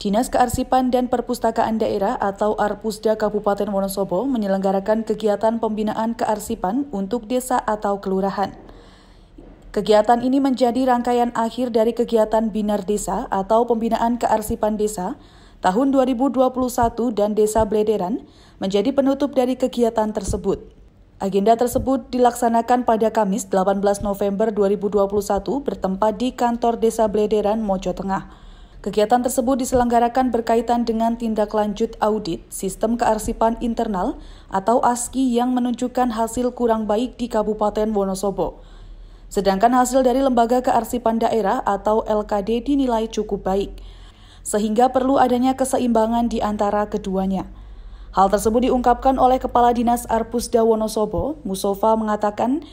Dinas Kearsipan dan Perpustakaan Daerah atau Arpusda Kabupaten Wonosobo menyelenggarakan kegiatan pembinaan kearsipan untuk desa atau kelurahan. Kegiatan ini menjadi rangkaian akhir dari kegiatan Binar Desa atau Pembinaan Kearsipan Desa tahun 2021 dan Desa Blederan menjadi penutup dari kegiatan tersebut. Agenda tersebut dilaksanakan pada Kamis 18 November 2021 bertempat di kantor Desa Blederan, Mojo Tengah. Kegiatan tersebut diselenggarakan berkaitan dengan tindak lanjut audit sistem kearsipan internal atau ASKI yang menunjukkan hasil kurang baik di Kabupaten Wonosobo. Sedangkan hasil dari Lembaga Kearsipan Daerah atau LKD dinilai cukup baik, sehingga perlu adanya keseimbangan di antara keduanya. Hal tersebut diungkapkan oleh Kepala Dinas Arpusda Wonosobo, Musofa mengatakan,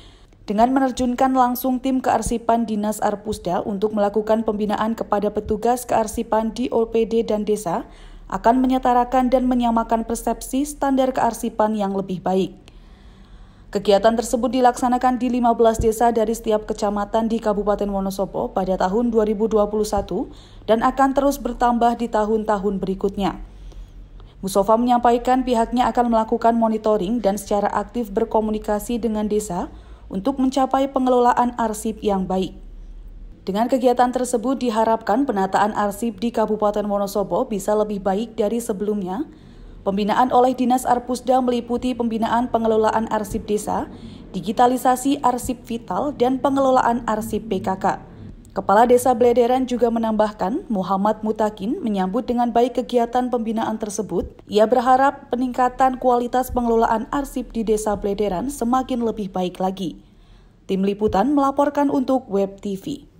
dengan menerjunkan langsung tim kearsipan Dinas Arpusda untuk melakukan pembinaan kepada petugas kearsipan di OPD dan desa akan menyetarakan dan menyamakan persepsi standar kearsipan yang lebih baik. Kegiatan tersebut dilaksanakan di 15 desa dari setiap kecamatan di Kabupaten Wonosobo pada tahun 2021 dan akan terus bertambah di tahun-tahun berikutnya. Musofa menyampaikan pihaknya akan melakukan monitoring dan secara aktif berkomunikasi dengan desa untuk mencapai pengelolaan arsip yang baik. Dengan kegiatan tersebut diharapkan penataan arsip di Kabupaten Wonosobo bisa lebih baik dari sebelumnya. Pembinaan oleh Dinas Arpusda meliputi pembinaan pengelolaan arsip desa, digitalisasi arsip vital, dan pengelolaan arsip PKK. Kepala Desa Blederan juga menambahkan, Muhammad Mutakin menyambut dengan baik kegiatan pembinaan tersebut. Ia berharap peningkatan kualitas pengelolaan arsip di Desa Blederan semakin lebih baik lagi. Tim Liputan melaporkan untuk Web TV.